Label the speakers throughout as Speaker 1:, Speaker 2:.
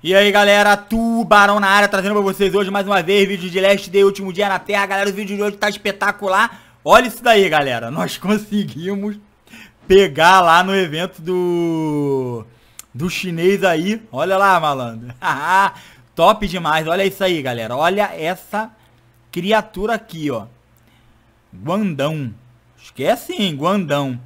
Speaker 1: E aí galera, Tubarão na área, trazendo pra vocês hoje mais uma vez vídeo de Last Day, último dia na Terra Galera, o vídeo de hoje tá espetacular Olha isso daí galera, nós conseguimos pegar lá no evento do... Do chinês aí, olha lá malandro Top demais, olha isso aí galera, olha essa criatura aqui ó Guandão, esquece hein, Guandão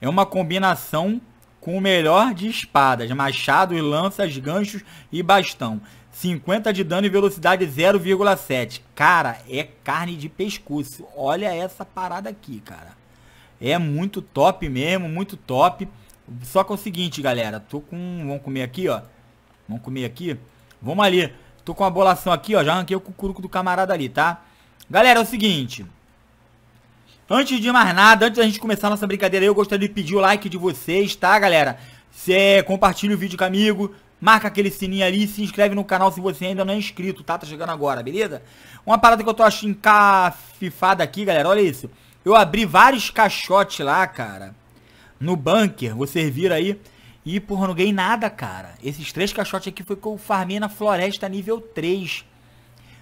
Speaker 1: É uma combinação com o melhor de espadas, machado e lanças, ganchos e bastão. 50 de dano e velocidade 0,7. Cara, é carne de pescoço. Olha essa parada aqui, cara. É muito top mesmo, muito top. Só que é o seguinte, galera. Tô com... Vamos comer aqui, ó. Vamos comer aqui. Vamos ali. Tô com a bolação aqui, ó. Já arranquei o cucuruco do camarada ali, tá? Galera, é o seguinte. Antes de mais nada, antes da gente começar nossa brincadeira, eu gostaria de pedir o like de vocês, tá, galera? Cê, compartilha o vídeo com amigo, marca aquele sininho ali, se inscreve no canal se você ainda não é inscrito, tá? Tá chegando agora, beleza? Uma parada que eu tô achando encafifada aqui, galera, olha isso. Eu abri vários caixotes lá, cara, no bunker, vocês viram aí. E, porra, não ganhei nada, cara. Esses três caixotes aqui foi que eu farmei na floresta nível 3.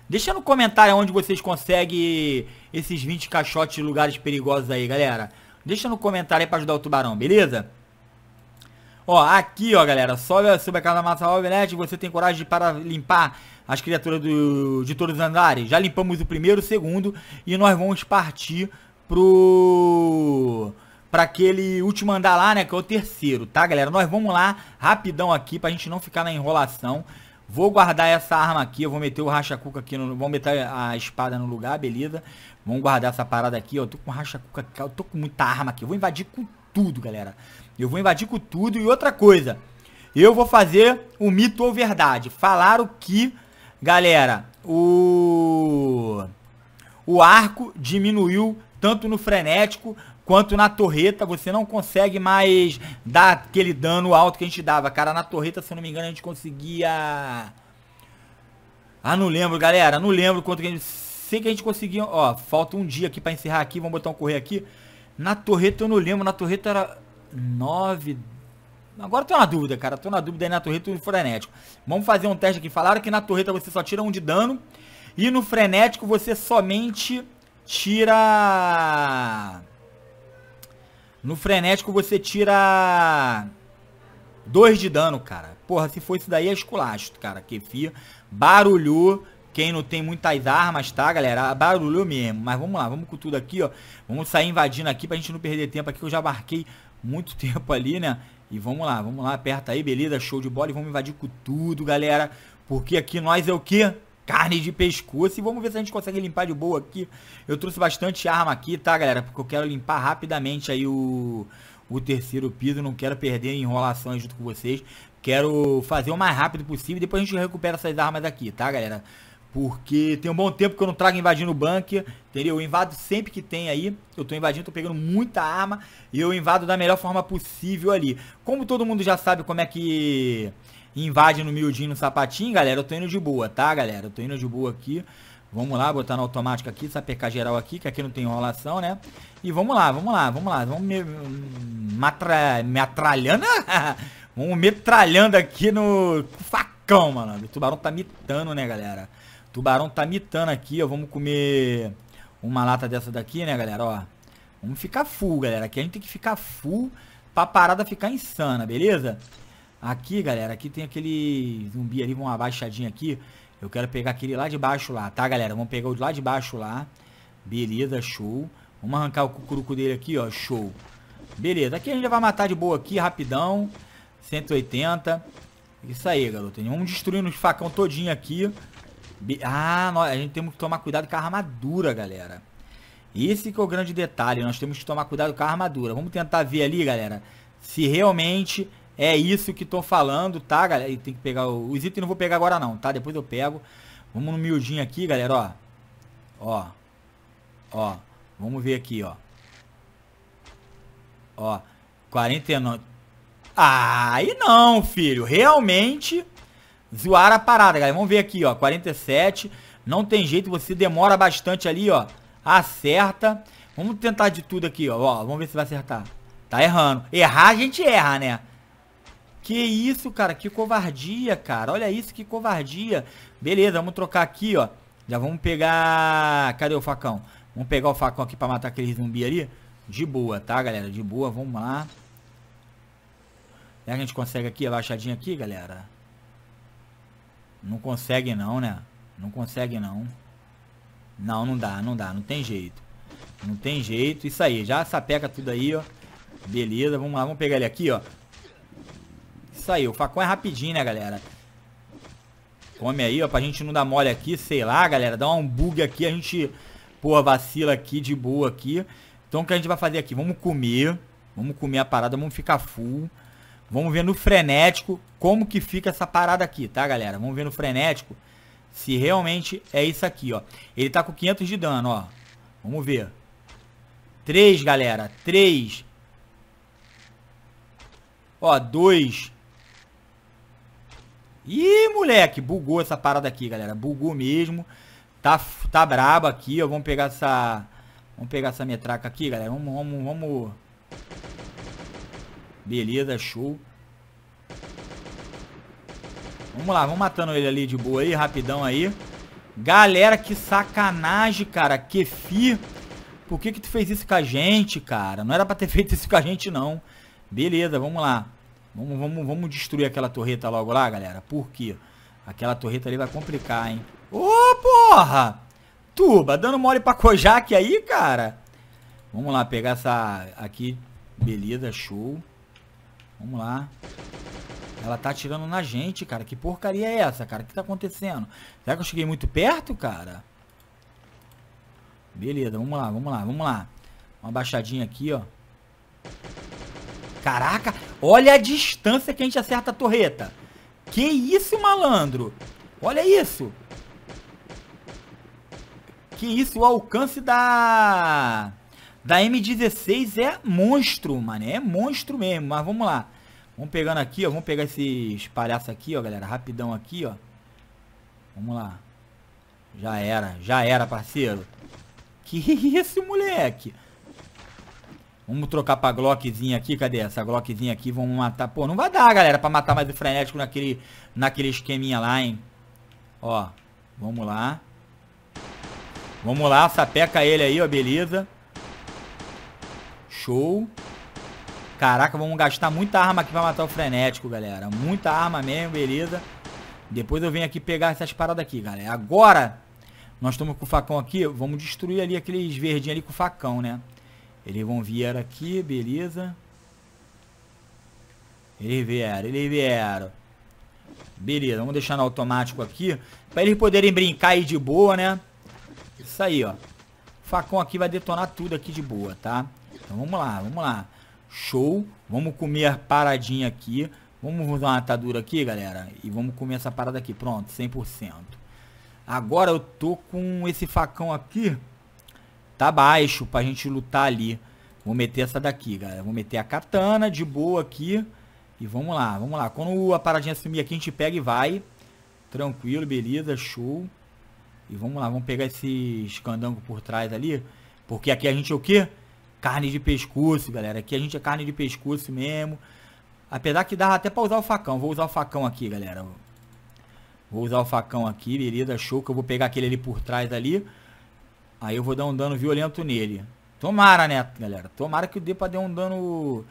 Speaker 1: Deixa no comentário onde vocês conseguem esses 20 caixotes de lugares perigosos aí, galera. Deixa no comentário aí pra ajudar o tubarão, beleza? Ó, aqui, ó, galera. Sobe, sobe a casa da massa Alvenet. Né? Você tem coragem para limpar as criaturas do, de todos os andares? Já limpamos o primeiro, o segundo. E nós vamos partir pro... Pra aquele último andar lá, né? Que é o terceiro, tá, galera? Nós vamos lá rapidão aqui pra gente não ficar na enrolação. Vou guardar essa arma aqui, eu vou meter o racha-cuca aqui, no, vou meter a espada no lugar, beleza. Vamos guardar essa parada aqui, ó, eu tô com racha-cuca aqui, eu tô com muita arma aqui, eu vou invadir com tudo, galera. Eu vou invadir com tudo e outra coisa, eu vou fazer o mito ou verdade. Falaram que, galera, o, o arco diminuiu tanto no frenético quanto na torreta você não consegue mais dar aquele dano alto que a gente dava. Cara, na torreta, se eu não me engano, a gente conseguia... Ah, não lembro, galera. Não lembro quanto que a gente... Sei que a gente conseguia... Ó, falta um dia aqui pra encerrar aqui. Vamos botar um correr aqui. Na torreta eu não lembro. Na torreta era 9... Agora tô na dúvida, cara. Tô na dúvida aí na torreta e no frenético. Vamos fazer um teste aqui. Falaram que na torreta você só tira um de dano. E no frenético você somente tira... No frenético você tira 2 de dano, cara. Porra, se for isso daí é esculacho, cara. Kefir, Barulhou, Quem não tem muitas armas, tá, galera? Barulhou mesmo. Mas vamos lá, vamos com tudo aqui, ó. Vamos sair invadindo aqui pra gente não perder tempo aqui. Eu já marquei muito tempo ali, né? E vamos lá, vamos lá. Aperta aí, beleza? Show de bola. E vamos invadir com tudo, galera. Porque aqui nós é o quê? carne de pescoço. E vamos ver se a gente consegue limpar de boa aqui. Eu trouxe bastante arma aqui, tá, galera? Porque eu quero limpar rapidamente aí o, o terceiro piso. Não quero perder enrolações junto com vocês. Quero fazer o mais rápido possível. Depois a gente recupera essas armas aqui, tá, galera? Porque tem um bom tempo que eu não trago invadindo o bunker, entendeu? Eu invado sempre que tem aí. Eu tô invadindo, tô pegando muita arma e eu invado da melhor forma possível ali. Como todo mundo já sabe como é que invade no miudinho, no sapatinho, galera, eu tô indo de boa, tá, galera? Eu tô indo de boa aqui. Vamos lá, botar na automática aqui, sapecar geral aqui, que aqui não tem enrolação, né? E vamos lá, vamos lá, vamos lá. Vamos me, matra, me atralhando. vamos metralhando aqui no facão, mano. O tubarão tá mitando, né, galera? Tubarão tá mitando aqui, ó. Vamos comer uma lata dessa daqui, né, galera? Ó, vamos ficar full, galera. Aqui a gente tem que ficar full pra parada ficar insana, beleza? Aqui, galera, aqui tem aquele zumbi ali, vamos abaixadinho aqui. Eu quero pegar aquele lá de baixo lá, tá, galera? Vamos pegar o de lá de baixo lá. Beleza, show. Vamos arrancar o cucuruco dele aqui, ó, show. Beleza, aqui a gente vai matar de boa aqui, rapidão. 180. Isso aí, garoto. Vamos destruindo os facão todinho aqui. Ah, a gente tem que tomar cuidado com a armadura, galera. Esse que é o grande detalhe. Nós temos que tomar cuidado com a armadura. Vamos tentar ver ali, galera, se realmente é isso que estou falando, tá, galera? E tem que pegar o... os itens. Não vou pegar agora não, tá? Depois eu pego. Vamos no miudinho aqui, galera, ó. Ó. Ó. Vamos ver aqui, ó. Ó. 49. Aí ah, não, filho. Realmente zoaram a parada, galera. Vamos ver aqui, ó. 47. Não tem jeito, você demora bastante ali, ó. Acerta. Vamos tentar de tudo aqui, ó. ó vamos ver se vai acertar. Tá errando. Errar a gente erra, né? Que isso, cara. Que covardia, cara. Olha isso, que covardia. Beleza, vamos trocar aqui, ó. Já vamos pegar... Cadê o facão? Vamos pegar o facão aqui pra matar aquele zumbi ali. De boa, tá, galera? De boa, vamos lá. Será que a gente consegue aqui, abaixadinha aqui, galera? Não consegue não, né? Não consegue não. Não, não dá, não dá. Não tem jeito. Não tem jeito. Isso aí, já sapeca tudo aí, ó. Beleza, vamos lá, vamos pegar ele aqui, ó. Isso aí, o facão é rapidinho, né, galera? Come aí, ó, pra gente não dar mole aqui, sei lá, galera. Dá um bug aqui, a gente, pô, vacila aqui de boa aqui. Então, o que a gente vai fazer aqui? Vamos comer. Vamos comer a parada, vamos ficar full. Vamos ver no frenético como que fica essa parada aqui, tá, galera? Vamos ver no frenético se realmente é isso aqui, ó. Ele tá com 500 de dano, ó. Vamos ver. 3, galera. 3. Ó, 2. Ih, moleque, bugou essa parada aqui, galera. Bugou mesmo. Tá, tá brabo aqui, ó. Vamos pegar essa... Vamos pegar essa metraca aqui, galera. Vamos, vamos, vamos... Beleza, show. Vamos lá, vamos matando ele ali de boa aí, rapidão aí. Galera, que sacanagem, cara. Que fi. Por que que tu fez isso com a gente, cara? Não era pra ter feito isso com a gente, não. Beleza, vamos lá. Vamos, vamos, vamos destruir aquela torreta logo lá, galera. Por quê? Aquela torreta ali vai complicar, hein? Ô, oh, porra! Tuba, dando mole pra Kojak aí, cara. Vamos lá, pegar essa aqui. Beleza, show. Vamos lá. Ela tá atirando na gente, cara. Que porcaria é essa, cara? O que tá acontecendo? Será que eu cheguei muito perto, cara? Beleza, vamos lá, vamos lá, vamos lá. Uma baixadinha aqui, ó. Caraca, olha a distância que a gente acerta a torreta. Que isso, malandro? Olha isso. Que isso, o alcance da... Da M16 é monstro, mano. É monstro mesmo, mas vamos lá. Vamos pegando aqui, ó. Vamos pegar esses palhaços aqui, ó, galera. Rapidão aqui, ó. Vamos lá. Já era, já era, parceiro. Que isso, moleque? Vamos trocar pra Glockzinha aqui, cadê essa Glockzinha aqui? Vamos matar, pô, não vai dar, galera, pra matar mais o frenético naquele, naquele esqueminha lá, hein? Ó, vamos lá. Vamos lá, sapeca ele aí, ó, beleza. Show. Caraca, vamos gastar muita arma aqui pra matar o frenético, galera. Muita arma mesmo, beleza. Depois eu venho aqui pegar essas paradas aqui, galera. Agora, nós estamos com o facão aqui. Vamos destruir ali aqueles verdinhos ali com o facão, né? Eles vão vir aqui, beleza. Eles vieram, eles vieram. Beleza, vamos deixar no automático aqui. Pra eles poderem brincar aí de boa, né? Isso aí, ó. O facão aqui vai detonar tudo aqui de boa, tá? Tá? Então vamos lá, vamos lá. Show. Vamos comer a paradinha aqui. Vamos usar uma atadura aqui, galera. E vamos comer essa parada aqui. Pronto, 100%. Agora eu tô com esse facão aqui. Tá baixo pra gente lutar ali. Vou meter essa daqui, galera. Vou meter a katana de boa aqui. E vamos lá, vamos lá. Quando a paradinha sumir aqui, a gente pega e vai. Tranquilo, beleza, show. E vamos lá, vamos pegar esse escandango por trás ali. Porque aqui a gente é o quê? Carne de pescoço, galera. Aqui a gente é carne de pescoço mesmo. Apesar que dá até pra usar o facão. Vou usar o facão aqui, galera. Vou usar o facão aqui, beleza. Show que eu vou pegar aquele ali por trás ali. Aí eu vou dar um dano violento nele. Tomara, né, galera? Tomara que dê pra dar um dano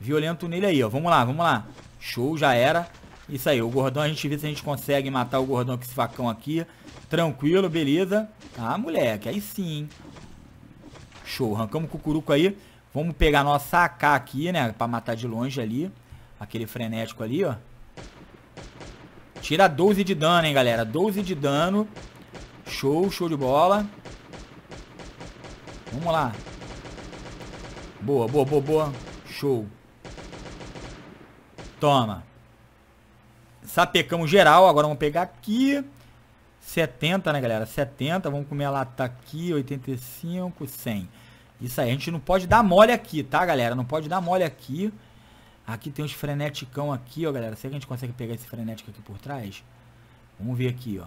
Speaker 1: violento nele aí, ó. Vamos lá, vamos lá. Show, já era. Isso aí, o gordão a gente vê se a gente consegue matar o gordão com esse facão aqui. Tranquilo, beleza. Ah, moleque, aí sim. Show, arrancamos o cucuruco aí. Vamos pegar nossa AK aqui, né? Pra matar de longe ali. Aquele frenético ali, ó. Tira 12 de dano, hein, galera. 12 de dano. Show, show de bola. Vamos lá. Boa, boa, boa, boa. Show. Toma. Sapecamos geral. Agora vamos pegar aqui. 70, né, galera? 70. Vamos comer a lata aqui. 85, 100. Isso aí, a gente não pode dar mole aqui, tá, galera? Não pode dar mole aqui. Aqui tem uns freneticão aqui, ó, galera. Será que a gente consegue pegar esse frenético aqui por trás? Vamos ver aqui, ó.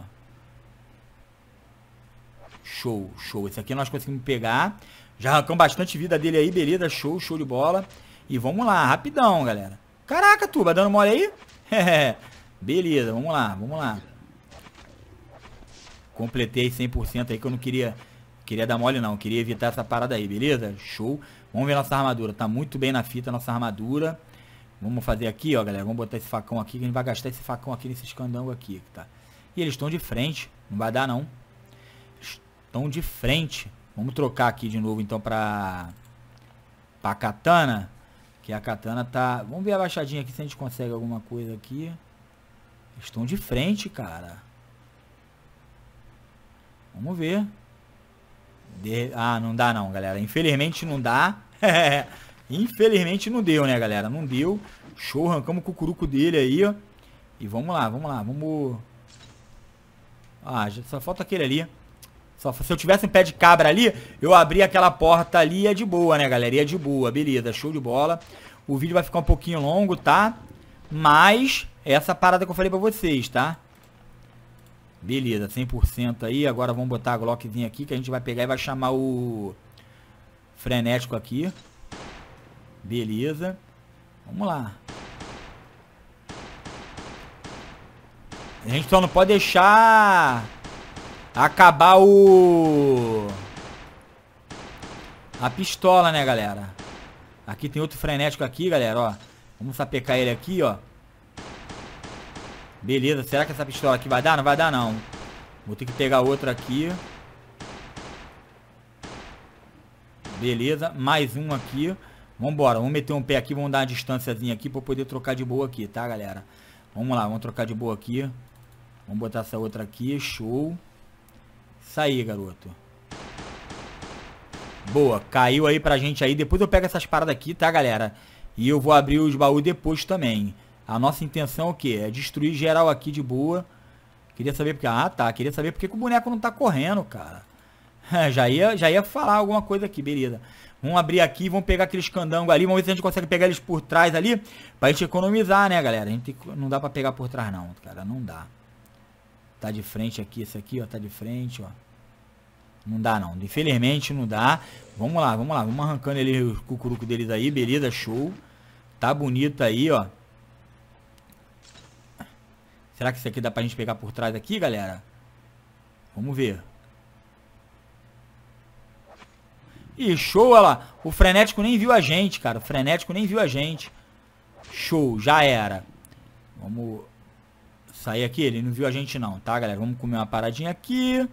Speaker 1: Show, show. Esse aqui nós conseguimos pegar. Já arrancamos bastante vida dele aí, beleza. Show, show de bola. E vamos lá, rapidão, galera. Caraca, Tuba, dando mole aí? beleza, vamos lá, vamos lá. Completei 100% aí que eu não queria Queria dar mole não, queria evitar essa parada aí, beleza? Show. Vamos ver nossa armadura. Tá muito bem na fita nossa armadura. Vamos fazer aqui, ó, galera. Vamos botar esse facão aqui, que a gente vai gastar esse facão aqui nesse escandango aqui, tá? E eles estão de frente. Não vai dar, não. Estão de frente. Vamos trocar aqui de novo, então, pra... Pra katana. Que a katana tá... Vamos ver a baixadinha aqui, se a gente consegue alguma coisa aqui. estão de frente, cara. Vamos ver. De... Ah, não dá não, galera. Infelizmente não dá. Infelizmente não deu, né, galera? Não deu. Show, arrancamos o cucuruco dele aí, ó. E vamos lá, vamos lá, vamos... Ah, só falta aquele ali. Só, se eu tivesse um pé de cabra ali, eu abri aquela porta ali e é de boa, né, galera? E é de boa, beleza, show de bola. O vídeo vai ficar um pouquinho longo, tá? Mas, essa parada que eu falei pra vocês, tá? Beleza, 100% aí. Agora vamos botar a Glockzinha aqui que a gente vai pegar e vai chamar o frenético aqui. Beleza. Vamos lá. A gente só não pode deixar acabar o... A pistola, né, galera? Aqui tem outro frenético aqui, galera, ó. Vamos sapecar ele aqui, ó. Beleza, será que essa pistola aqui vai dar? Não vai dar não. Vou ter que pegar outra aqui. Beleza, mais um aqui. Vambora, vamos meter um pé aqui, vamos dar uma distânciazinha aqui pra eu poder trocar de boa aqui, tá galera? Vamos lá, vamos trocar de boa aqui. Vamos botar essa outra aqui, show. Isso aí, garoto. Boa, caiu aí pra gente aí. Depois eu pego essas paradas aqui, tá galera? E eu vou abrir os baús depois também. A nossa intenção é o quê? É destruir geral aqui de boa. Queria saber porque... Ah, tá. Queria saber porque que o boneco não tá correndo, cara. já, ia, já ia falar alguma coisa aqui, beleza. Vamos abrir aqui, vamos pegar aqueles candangos ali. Vamos ver se a gente consegue pegar eles por trás ali. Pra gente economizar, né, galera? A gente tem... não dá pra pegar por trás, não, cara. Não dá. Tá de frente aqui, esse aqui, ó. Tá de frente, ó. Não dá, não. Infelizmente, não dá. Vamos lá, vamos lá. Vamos arrancando ele, o cucuruco deles aí. Beleza, show. Tá bonito aí, ó. Será que isso aqui dá pra gente pegar por trás aqui, galera? Vamos ver. Ih, show, olha lá. O frenético nem viu a gente, cara. O frenético nem viu a gente. Show, já era. Vamos sair aqui. Ele não viu a gente não, tá, galera? Vamos comer uma paradinha aqui.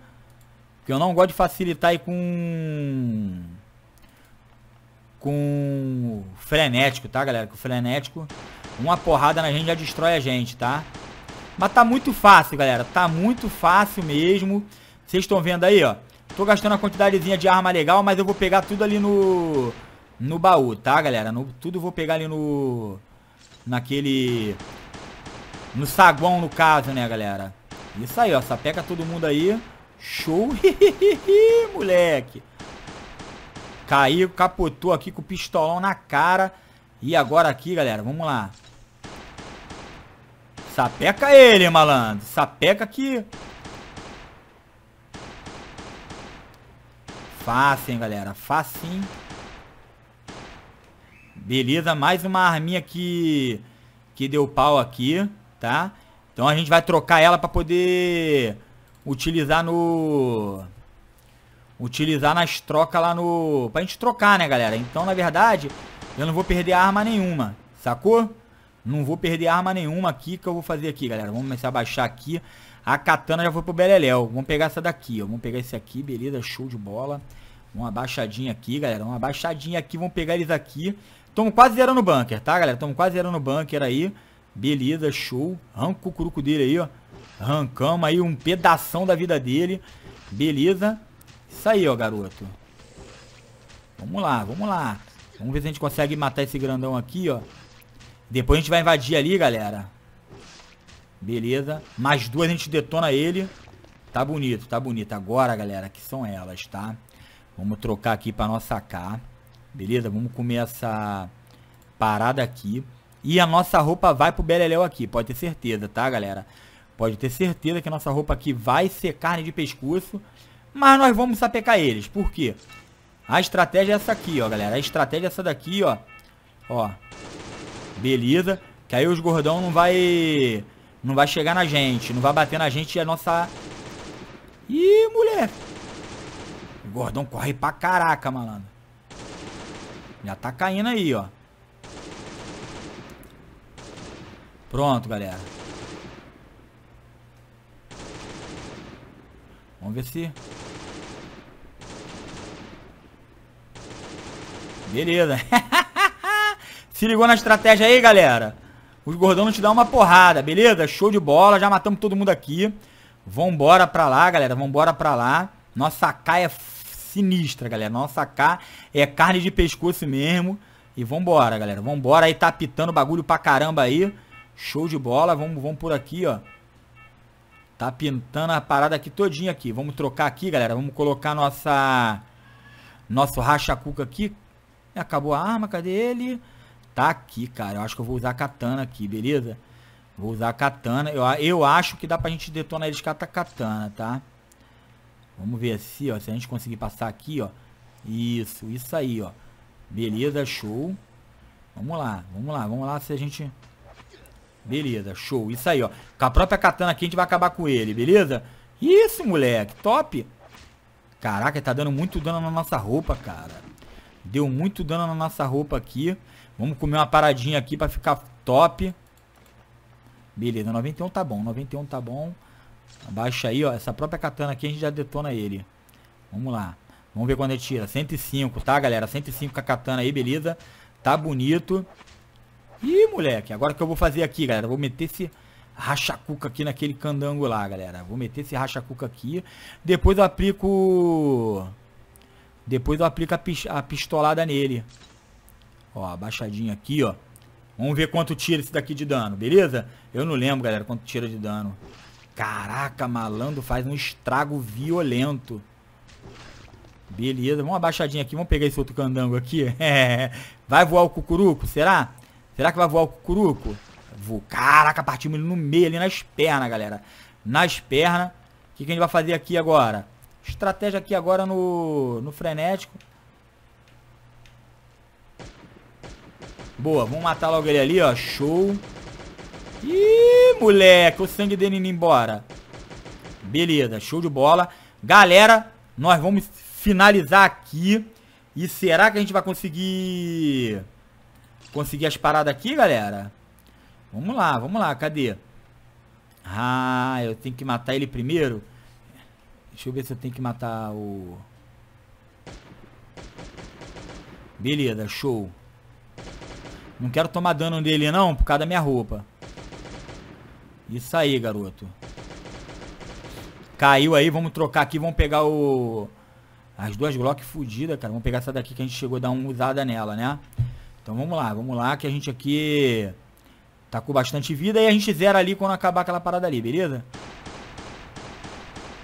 Speaker 1: Porque eu não gosto de facilitar aí com... Com frenético, tá, galera? Com frenético, uma porrada na gente já destrói a gente, Tá? Mas tá muito fácil, galera. Tá muito fácil mesmo. Vocês estão vendo aí, ó. Tô gastando uma quantidadezinha de arma legal, mas eu vou pegar tudo ali no... No baú, tá, galera? No, tudo vou pegar ali no... Naquele... No saguão, no caso, né, galera? Isso aí, ó. Sapeca todo mundo aí. Show. moleque. Caiu, capotou aqui com o pistolão na cara. E agora aqui, galera, vamos lá. Sapeca ele, malandro. Sapeca aqui. Fácil, hein, galera. Fácil. Beleza, mais uma arminha que que deu pau aqui, tá? Então a gente vai trocar ela pra poder utilizar no... Utilizar nas trocas lá no... Pra gente trocar, né, galera? Então, na verdade, eu não vou perder arma nenhuma, sacou? Não vou perder arma nenhuma aqui que eu vou fazer aqui, galera. Vamos começar a baixar aqui. A katana já foi pro Beleléu. Vamos pegar essa daqui, ó. Vamos pegar esse aqui, beleza. Show de bola. Uma baixadinha aqui, galera. Uma baixadinha aqui. Vamos pegar eles aqui. Estamos quase zerando o bunker, tá, galera? Estamos quase zerando o bunker aí. Beleza, show. Arranca o curuco dele aí, ó. Arrancamos aí um pedação da vida dele. Beleza. Isso aí, ó, garoto. Vamos lá, vamos lá. Vamos ver se a gente consegue matar esse grandão aqui, ó. Depois a gente vai invadir ali, galera. Beleza. Mais duas a gente detona ele. Tá bonito, tá bonito. Agora, galera, que são elas, tá? Vamos trocar aqui pra nossa K. Beleza? Vamos comer essa parada aqui. E a nossa roupa vai pro Beleléu aqui, pode ter certeza, tá, galera? Pode ter certeza que a nossa roupa aqui vai ser carne de pescoço. Mas nós vamos sapecar eles. Por quê? A estratégia é essa aqui, ó, galera. A estratégia é essa daqui, ó. Ó, Beleza. Que aí os gordão não vai... Não vai chegar na gente. Não vai bater na gente e a nossa... Ih, mulher. O gordão corre pra caraca, malandro. Já tá caindo aí, ó. Pronto, galera. Vamos ver se... Beleza. Se ligou na estratégia aí, galera? Os gordão não te dão uma porrada, beleza? Show de bola, já matamos todo mundo aqui. Vambora pra lá, galera, vambora pra lá. Nossa K é sinistra, galera. Nossa K é carne de pescoço mesmo. E vambora, galera, vambora. Aí tá pitando bagulho pra caramba aí. Show de bola, vamos, vamos por aqui, ó. Tá pintando a parada aqui todinha aqui. Vamos trocar aqui, galera. Vamos colocar nossa... Nosso racha-cuca aqui. Acabou a arma, cadê ele? tá aqui, cara. Eu acho que eu vou usar a katana aqui, beleza? Vou usar a katana. Eu, eu acho que dá pra gente detonar eles com a katana, tá? Vamos ver se assim, ó. Se a gente conseguir passar aqui, ó. Isso, isso aí, ó. Beleza, show. Vamos lá, vamos lá, vamos lá se a gente... Beleza, show. Isso aí, ó. Com a própria katana aqui a gente vai acabar com ele, beleza? Isso, moleque. Top. Caraca, tá dando muito dano na nossa roupa, cara. Deu muito dano na nossa roupa aqui. Vamos comer uma paradinha aqui pra ficar top. Beleza, 91 tá bom, 91 tá bom. Abaixa aí, ó. Essa própria katana aqui a gente já detona ele. Vamos lá. Vamos ver quando ele tira. 105, tá, galera? 105 com a katana aí, beleza? Tá bonito. Ih, moleque. Agora o que eu vou fazer aqui, galera? Vou meter esse rachacuca aqui naquele candango lá, galera. Vou meter esse rachacuca aqui. Depois eu aplico... Depois eu aplico a, pistolada nele. Ó, abaixadinho aqui, ó. Vamos ver quanto tira esse daqui de dano, beleza? Eu não lembro, galera, quanto tira de dano. Caraca, malandro faz um estrago violento. Beleza, vamos abaixadinha aqui, vamos pegar esse outro candango aqui. vai voar o cucuruco, será? Será que vai voar o cucuruco? Vou. Caraca, partimos no meio ali nas pernas, galera. Nas pernas. O que, que a gente vai fazer aqui agora? Estratégia aqui agora no, no frenético. Boa, vamos matar logo ele ali, ó. Show. Ih, moleque, o sangue dele indo embora. Beleza, show de bola. Galera, nós vamos finalizar aqui. E será que a gente vai conseguir... Conseguir as paradas aqui, galera? Vamos lá, vamos lá, cadê? Ah, eu tenho que matar ele primeiro? Deixa eu ver se eu tenho que matar o... Beleza, show. Não quero tomar dano dele não, por causa da minha roupa. Isso aí, garoto. Caiu aí, vamos trocar aqui, vamos pegar o... As duas Glock fodidas, cara. Vamos pegar essa daqui que a gente chegou a dar uma usada nela, né? Então vamos lá, vamos lá, que a gente aqui... Tá com bastante vida e a gente zera ali quando acabar aquela parada ali, beleza?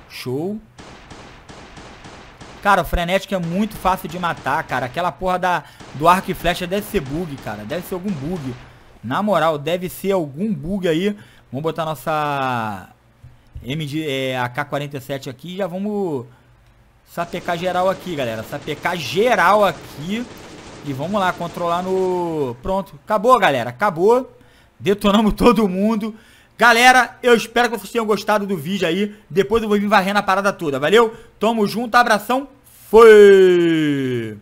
Speaker 1: Show. Cara, o frenético é muito fácil de matar, cara. Aquela porra da, do arco e flecha deve ser bug, cara. Deve ser algum bug. Na moral, deve ser algum bug aí. Vamos botar nossa MG, é, AK-47 aqui e já vamos sapecar geral aqui, galera. Sapecar geral aqui. E vamos lá, controlar no... Pronto, acabou, galera. Acabou. Detonamos todo mundo. Galera, eu espero que vocês tenham gostado do vídeo aí. Depois eu vou vir varrendo a parada toda, valeu? Tamo junto, abração. Foi!